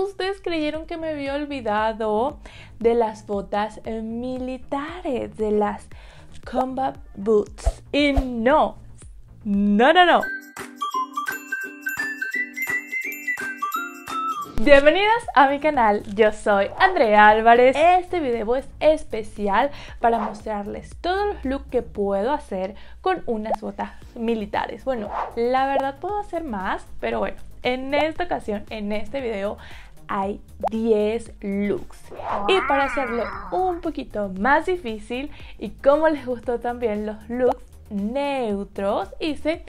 Ustedes creyeron que me había olvidado de las botas militares, de las combat boots. Y no, no, no, no. Bienvenidos a mi canal, yo soy Andrea Álvarez. Este video es especial para mostrarles todos los looks que puedo hacer con unas botas militares. Bueno, la verdad puedo hacer más, pero bueno, en esta ocasión, en este video, hay 10 looks. Y para hacerlo un poquito más difícil y como les gustó también los looks neutros, hice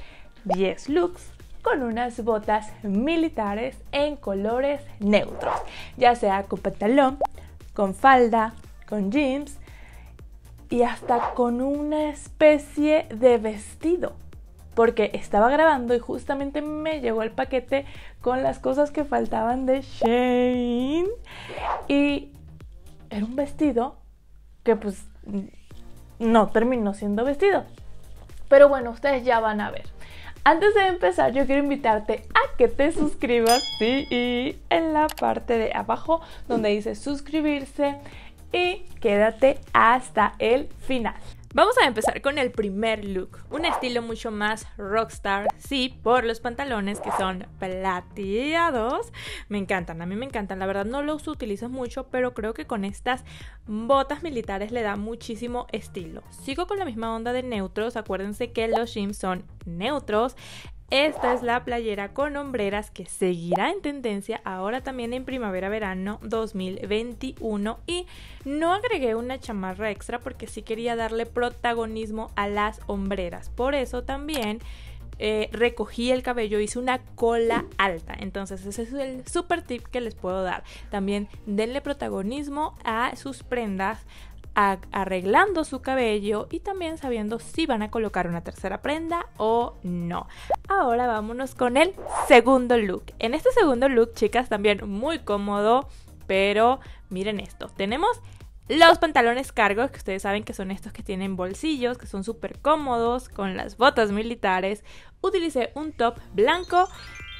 10 looks con unas botas militares en colores neutros, ya sea con pantalón, con falda, con jeans y hasta con una especie de vestido porque estaba grabando y justamente me llegó el paquete con las cosas que faltaban de Shane. Y era un vestido que pues no terminó siendo vestido. Pero bueno, ustedes ya van a ver. Antes de empezar, yo quiero invitarte a que te suscribas, sí, y en la parte de abajo donde dice suscribirse y quédate hasta el final. Vamos a empezar con el primer look, un estilo mucho más rockstar, sí, por los pantalones que son plateados. Me encantan, a mí me encantan, la verdad no los utilizo mucho, pero creo que con estas botas militares le da muchísimo estilo. Sigo con la misma onda de neutros, acuérdense que los jeans son neutros, esta es la playera con hombreras que seguirá en tendencia ahora también en primavera-verano 2021 y no agregué una chamarra extra porque sí quería darle protagonismo a las hombreras. Por eso también eh, recogí el cabello, hice una cola alta. Entonces ese es el super tip que les puedo dar. También denle protagonismo a sus prendas, arreglando su cabello y también sabiendo si van a colocar una tercera prenda o no. Ahora vámonos con el segundo look. En este segundo look, chicas, también muy cómodo, pero miren esto. Tenemos los pantalones cargos, que ustedes saben que son estos que tienen bolsillos, que son súper cómodos, con las botas militares. Utilicé un top blanco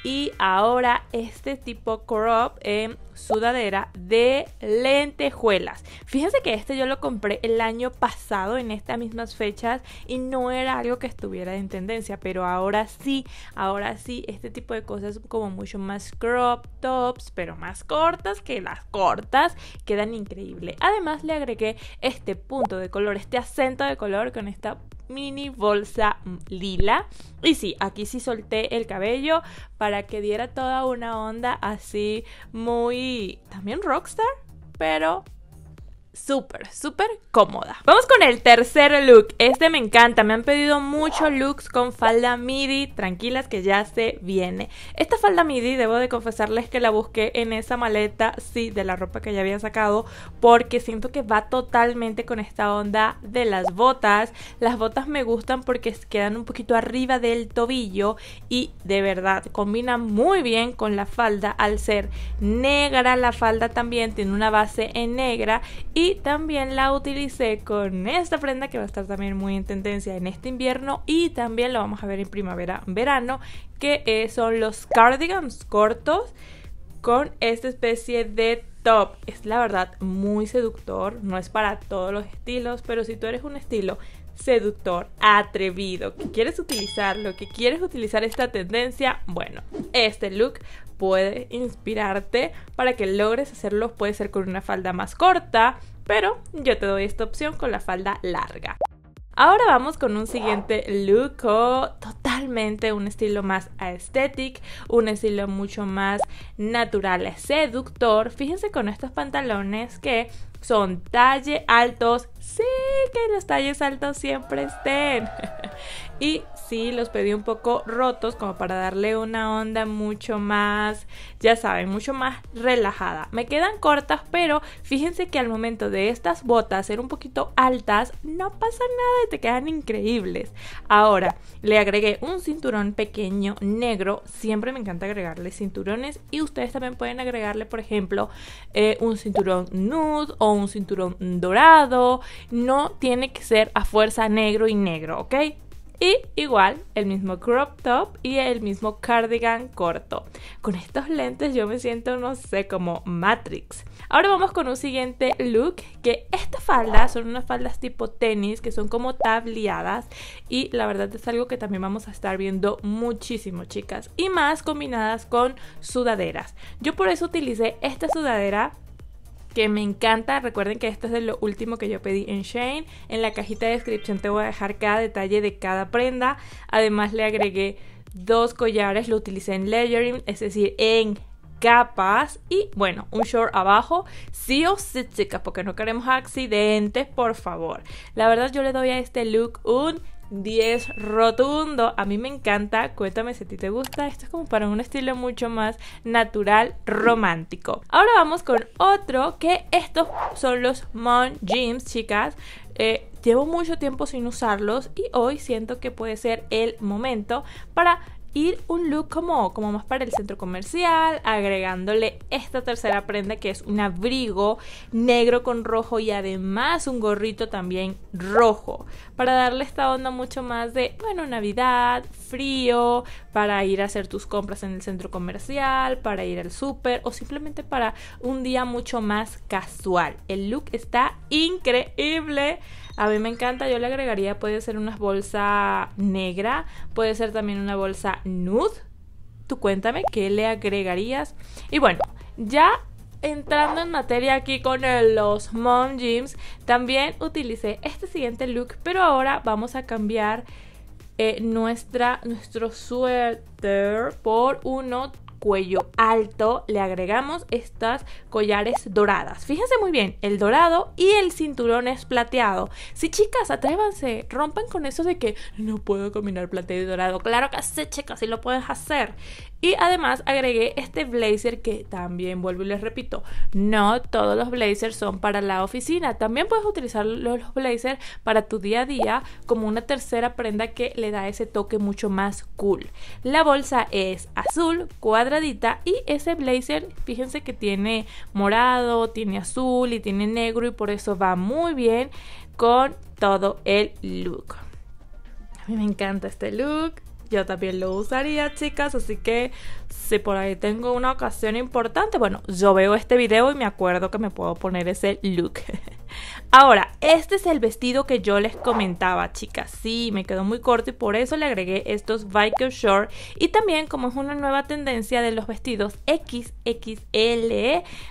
y ahora este tipo crop en sudadera de lentejuelas. Fíjense que este yo lo compré el año pasado en estas mismas fechas y no era algo que estuviera en tendencia, pero ahora sí, ahora sí, este tipo de cosas como mucho más crop tops, pero más cortas que las cortas, quedan increíble. Además le agregué este punto de color, este acento de color con esta mini bolsa lila. Y sí, aquí sí solté el cabello para que diera toda una onda así muy... también rockstar, pero súper, súper cómoda. Vamos con el tercer look. Este me encanta. Me han pedido muchos looks con falda midi. Tranquilas que ya se viene. Esta falda midi, debo de confesarles que la busqué en esa maleta, sí, de la ropa que ya había sacado, porque siento que va totalmente con esta onda de las botas. Las botas me gustan porque quedan un poquito arriba del tobillo y de verdad combina muy bien con la falda al ser negra. La falda también tiene una base en negra y y también la utilicé con esta prenda que va a estar también muy en tendencia en este invierno y también lo vamos a ver en primavera-verano, que eh, son los cardigans cortos con esta especie de top. Es la verdad muy seductor, no es para todos los estilos, pero si tú eres un estilo seductor, atrevido, que quieres utilizarlo, que quieres utilizar esta tendencia, bueno, este look puede inspirarte para que logres hacerlo. Puede ser con una falda más corta, pero yo te doy esta opción con la falda larga. Ahora vamos con un siguiente look totalmente un estilo más aesthetic, un estilo mucho más natural, seductor. Fíjense con estos pantalones que son talle altos. Sí, que los talles altos siempre estén. y sí los pedí un poco rotos como para darle una onda mucho más, ya saben, mucho más relajada. Me quedan cortas, pero fíjense que al momento de estas botas ser un poquito altas, no pasa nada y te quedan increíbles. Ahora, le agregué un cinturón pequeño negro, siempre me encanta agregarle cinturones y ustedes también pueden agregarle, por ejemplo, eh, un cinturón nude o un cinturón dorado, no tiene que ser a fuerza negro y negro, ¿ok? Y igual, el mismo crop top y el mismo cardigan corto. Con estos lentes yo me siento, no sé, como Matrix. Ahora vamos con un siguiente look, que estas faldas son unas faldas tipo tenis, que son como tabliadas. Y la verdad es algo que también vamos a estar viendo muchísimo, chicas. Y más combinadas con sudaderas. Yo por eso utilicé esta sudadera que me encanta. Recuerden que esto es de lo último que yo pedí en Shane. En la cajita de descripción te voy a dejar cada detalle de cada prenda. Además le agregué dos collares, lo utilicé en layering, es decir, en capas y bueno, un short abajo, sí o sí chicas, porque no queremos accidentes, por favor. La verdad yo le doy a este look un 10 rotundo. A mí me encanta. Cuéntame si a ti te gusta. Esto es como para un estilo mucho más natural, romántico. Ahora vamos con otro que estos son los Mon Jeans, chicas. Eh, llevo mucho tiempo sin usarlos y hoy siento que puede ser el momento para ir un look como, como más para el centro comercial, agregándole esta tercera prenda que es un abrigo negro con rojo y además un gorrito también rojo, para darle esta onda mucho más de, bueno, Navidad, frío, para ir a hacer tus compras en el centro comercial, para ir al súper o simplemente para un día mucho más casual. El look está increíble. A mí me encanta, yo le agregaría, puede ser una bolsa negra, puede ser también una bolsa nude. Tú cuéntame qué le agregarías. Y bueno, ya entrando en materia aquí con los mom jeans, también utilicé este siguiente look, pero ahora vamos a cambiar eh, nuestra, nuestro suéter por uno cuello alto le agregamos estas collares doradas. Fíjense muy bien, el dorado y el cinturón es plateado. si chicas, atrévanse, rompan con eso de que no puedo combinar plateado y dorado. Claro que sí, chicas, si lo puedes hacer. Y además agregué este blazer que también vuelvo y les repito, no todos los blazers son para la oficina. También puedes utilizar los blazers para tu día a día como una tercera prenda que le da ese toque mucho más cool. La bolsa es azul, cuadradita y ese blazer, fíjense que tiene morado, tiene azul y tiene negro y por eso va muy bien con todo el look. A mí me encanta este look yo también lo usaría, chicas. Así que si por ahí tengo una ocasión importante, bueno, yo veo este video y me acuerdo que me puedo poner ese look. Ahora, este es el vestido que yo les comentaba, chicas. Sí, me quedó muy corto y por eso le agregué estos biker shorts. Y también, como es una nueva tendencia de los vestidos XXL,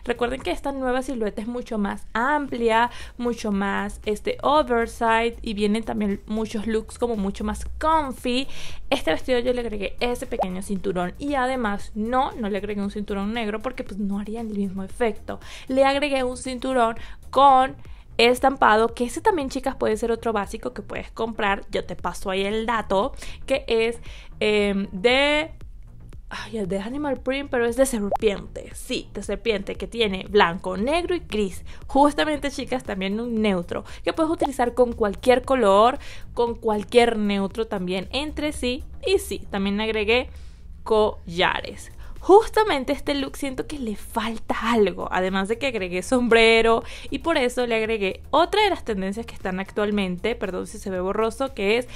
recuerden que esta nueva silueta es mucho más amplia, mucho más este oversized y vienen también muchos looks como mucho más comfy. Este vestido yo le agregué ese pequeño cinturón y además no, no le agregué un cinturón negro porque pues no haría el mismo efecto. Le agregué un cinturón con estampado, que ese también chicas puede ser otro básico que puedes comprar, yo te paso ahí el dato, que es em, de el de Animal Print, pero es de serpiente. Sí, de serpiente que tiene blanco, negro y gris. Justamente, chicas, también un neutro que puedes utilizar con cualquier color, con cualquier neutro también entre sí. Y sí, también agregué collares justamente este look siento que le falta algo, además de que agregué sombrero y por eso le agregué otra de las tendencias que están actualmente, perdón si se ve borroso, que es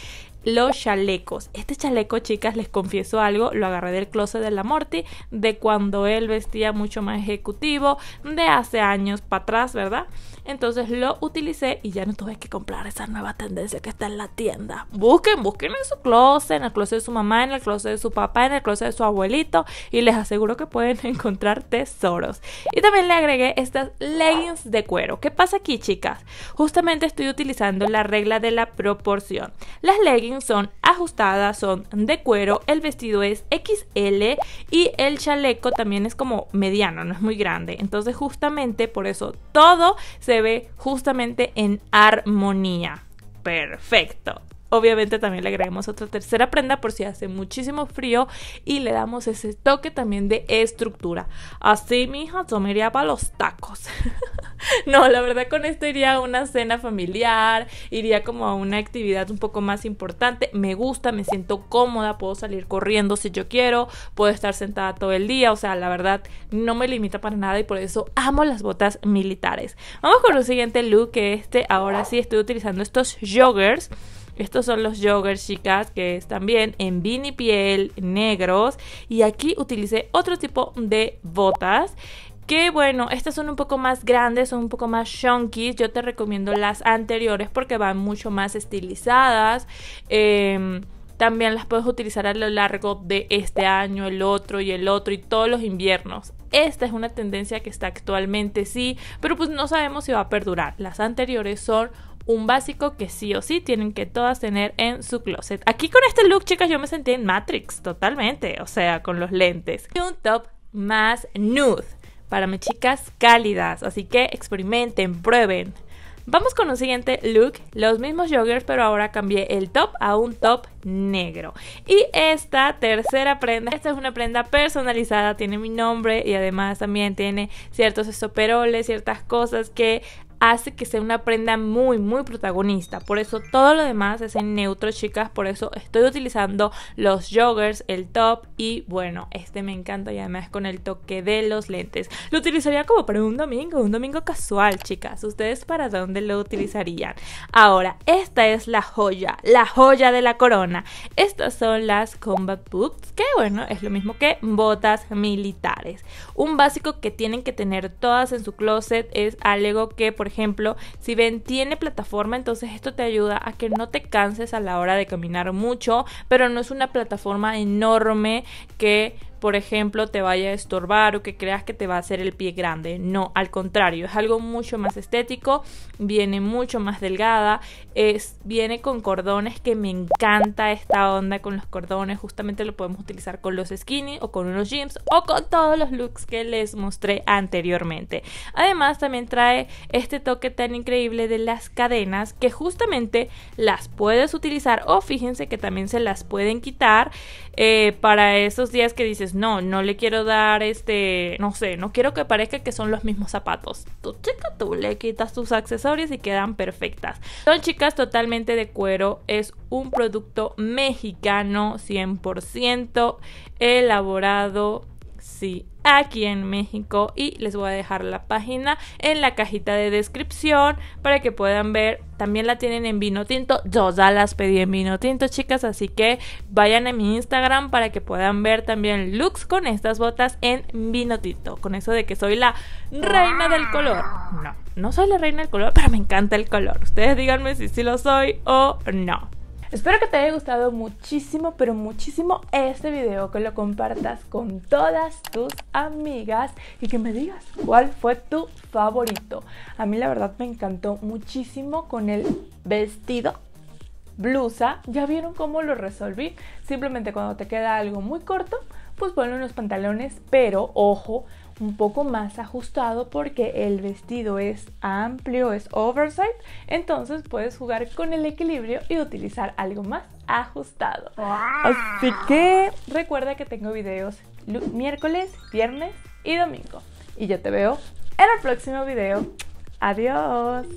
los chalecos. Este chaleco, chicas, les confieso algo, lo agarré del closet de la Morty, de cuando él vestía mucho más ejecutivo, de hace años para atrás, ¿verdad? Entonces lo utilicé y ya no tuve que comprar esa nueva tendencia que está en la tienda. Busquen, busquen en su closet, en el closet de su mamá, en el closet de su papá, en el closet de su abuelito y les aseguro que pueden encontrar tesoros. Y también le agregué estas leggings de cuero. ¿Qué pasa aquí, chicas? Justamente estoy utilizando la regla de la proporción. Las leggings son ajustadas, son de cuero, el vestido es XL y el chaleco también es como mediano, no es muy grande. Entonces justamente por eso todo se ve justamente en armonía. Perfecto. Obviamente también le agregamos otra tercera prenda por si hace muchísimo frío y le damos ese toque también de estructura. Así, mi hija, yo me iría para los tacos. no, la verdad con esto iría a una cena familiar, iría como a una actividad un poco más importante. Me gusta, me siento cómoda, puedo salir corriendo si yo quiero, puedo estar sentada todo el día. O sea, la verdad no me limita para nada y por eso amo las botas militares. Vamos con el siguiente look que este, ahora sí estoy utilizando estos joggers. Estos son los joggers, chicas, que están bien en vini piel, negros. Y aquí utilicé otro tipo de botas. Que bueno, estas son un poco más grandes, son un poco más chunky. Yo te recomiendo las anteriores porque van mucho más estilizadas. Em, también las puedes utilizar a lo largo de este año, el otro y el otro y todos los inviernos. Esta es una tendencia que está actualmente, sí, pero pues no sabemos si va a perdurar. Las anteriores son un básico que sí o sí tienen que todas tener en su closet. Aquí con este look, chicas, yo me sentí en Matrix totalmente, o sea, con los lentes. Y un top más nude para mis chicas cálidas, así que experimenten, prueben. Vamos con un siguiente look, los mismos joggers pero ahora cambié el top a un top negro. Y esta tercera prenda, esta es una prenda personalizada, tiene mi nombre y además también tiene ciertos estoperoles, ciertas cosas que hace que sea una prenda muy, muy protagonista. Por eso todo lo demás es en neutro, chicas. Por eso estoy utilizando los joggers, el top y bueno, este me encanta y además con el toque de los lentes. Lo utilizaría como para un domingo, un domingo casual, chicas. ¿Ustedes para dónde lo utilizarían? Ahora, esta es la joya, la joya de la corona. Estas son las combat boots, que bueno, es lo mismo que botas militares. Un básico que tienen que tener todas en su closet es algo que, por ejemplo, si ven tiene plataforma, entonces esto te ayuda a que no te canses a la hora de caminar mucho, pero no es una plataforma enorme que por ejemplo, te vaya a estorbar o que creas que te va a hacer el pie grande. No, al contrario, es algo mucho más estético, viene mucho más delgada, es, viene con cordones que me encanta esta onda con los cordones, justamente lo podemos utilizar con los skinny o con unos jeans o con todos los looks que les mostré anteriormente. Además, también trae este toque tan increíble de las cadenas que justamente las puedes utilizar o fíjense que también se las pueden quitar eh, para esos días que dices, no, no le quiero dar este, no sé, no quiero que parezca que son los mismos zapatos. Tú, chica, tú le quitas tus accesorios y quedan perfectas. Son chicas totalmente de cuero, es un producto mexicano 100% elaborado sí, aquí en México. Y les voy a dejar la página en la cajita de descripción para que puedan ver. También la tienen en vino tinto. Yo ya las pedí en vino tinto, chicas. Así que vayan a mi Instagram para que puedan ver también looks con estas botas en vino tinto. Con eso de que soy la reina del color. No, no soy la reina del color, pero me encanta el color. Ustedes díganme si sí lo soy o no. Espero que te haya gustado muchísimo, pero muchísimo este video, que lo compartas con todas tus amigas y que me digas cuál fue tu favorito. A mí la verdad me encantó muchísimo con el vestido blusa, ya vieron cómo lo resolví. Simplemente cuando te queda algo muy corto, pues ponle unos pantalones, pero ojo, un poco más ajustado porque el vestido es amplio, es oversight, entonces puedes jugar con el equilibrio y utilizar algo más ajustado. Así que recuerda que tengo videos miércoles, viernes y domingo. Y yo te veo en el próximo video. Adiós.